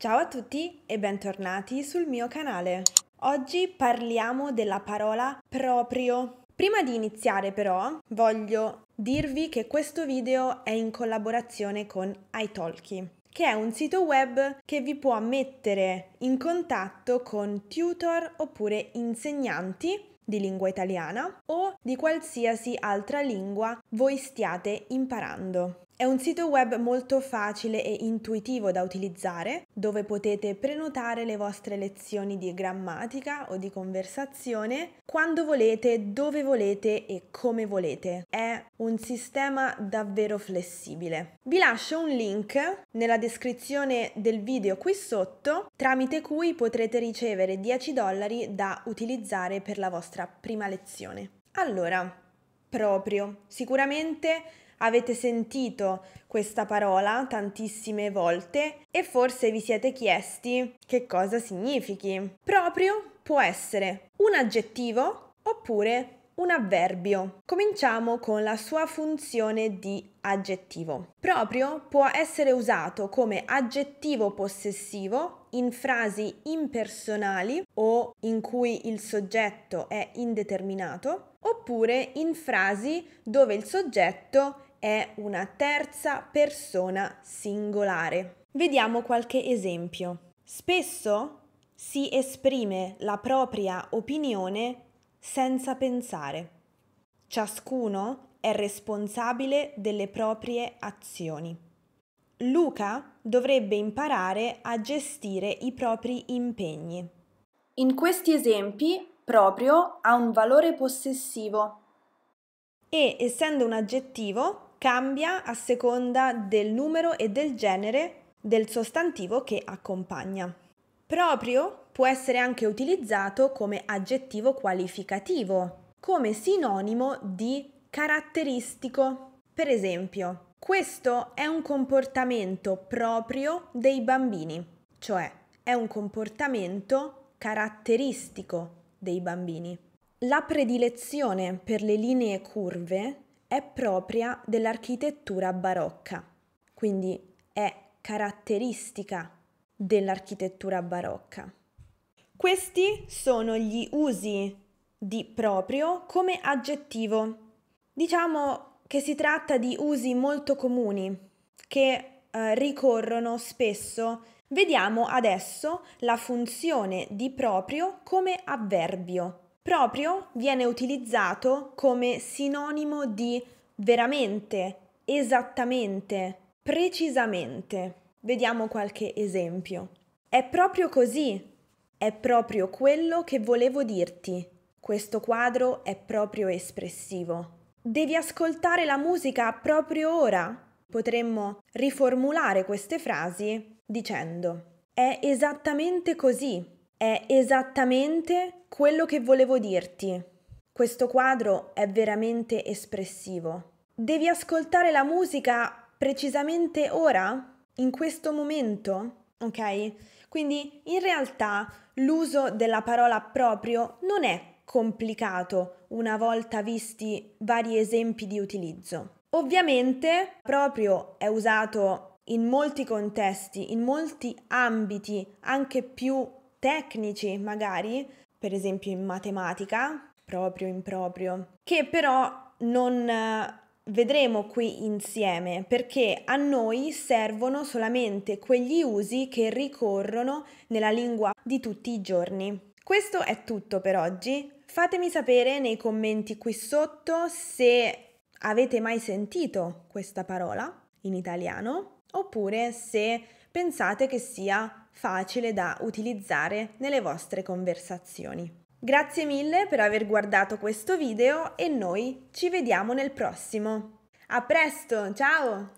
Ciao a tutti e bentornati sul mio canale. Oggi parliamo della parola proprio. Prima di iniziare però voglio dirvi che questo video è in collaborazione con iTalki che è un sito web che vi può mettere in contatto con tutor oppure insegnanti di lingua italiana o di qualsiasi altra lingua voi stiate imparando. È un sito web molto facile e intuitivo da utilizzare, dove potete prenotare le vostre lezioni di grammatica o di conversazione quando volete, dove volete e come volete. È un sistema davvero flessibile. Vi lascio un link nella descrizione del video qui sotto, tramite cui potrete ricevere 10 dollari da utilizzare per la vostra prima lezione. Allora, proprio, sicuramente Avete sentito questa parola tantissime volte e forse vi siete chiesti che cosa significhi. Proprio può essere un aggettivo oppure un avverbio. Cominciamo con la sua funzione di aggettivo. Proprio può essere usato come aggettivo possessivo in frasi impersonali o in cui il soggetto è indeterminato, oppure in frasi dove il soggetto è una terza persona singolare. Vediamo qualche esempio. Spesso si esprime la propria opinione senza pensare. Ciascuno è responsabile delle proprie azioni. Luca dovrebbe imparare a gestire i propri impegni. In questi esempi proprio ha un valore possessivo. E essendo un aggettivo, cambia a seconda del numero e del genere del sostantivo che accompagna. Proprio può essere anche utilizzato come aggettivo qualificativo, come sinonimo di caratteristico. Per esempio, questo è un comportamento proprio dei bambini, cioè è un comportamento caratteristico dei bambini. La predilezione per le linee curve è propria dell'architettura barocca, quindi è caratteristica dell'architettura barocca. Questi sono gli usi di proprio come aggettivo. Diciamo che si tratta di usi molto comuni che eh, ricorrono spesso. Vediamo adesso la funzione di proprio come avverbio proprio viene utilizzato come sinonimo di veramente, esattamente, precisamente. Vediamo qualche esempio. È proprio così. È proprio quello che volevo dirti. Questo quadro è proprio espressivo. Devi ascoltare la musica proprio ora. Potremmo riformulare queste frasi dicendo è esattamente così. È esattamente quello che volevo dirti. Questo quadro è veramente espressivo. Devi ascoltare la musica precisamente ora? In questo momento? Ok? Quindi in realtà l'uso della parola proprio non è complicato una volta visti vari esempi di utilizzo. Ovviamente proprio è usato in molti contesti, in molti ambiti anche più tecnici magari, per esempio in matematica, proprio improprio, che però non eh, vedremo qui insieme perché a noi servono solamente quegli usi che ricorrono nella lingua di tutti i giorni. Questo è tutto per oggi. Fatemi sapere nei commenti qui sotto se avete mai sentito questa parola in italiano oppure se pensate che sia facile da utilizzare nelle vostre conversazioni. Grazie mille per aver guardato questo video e noi ci vediamo nel prossimo. A presto, ciao!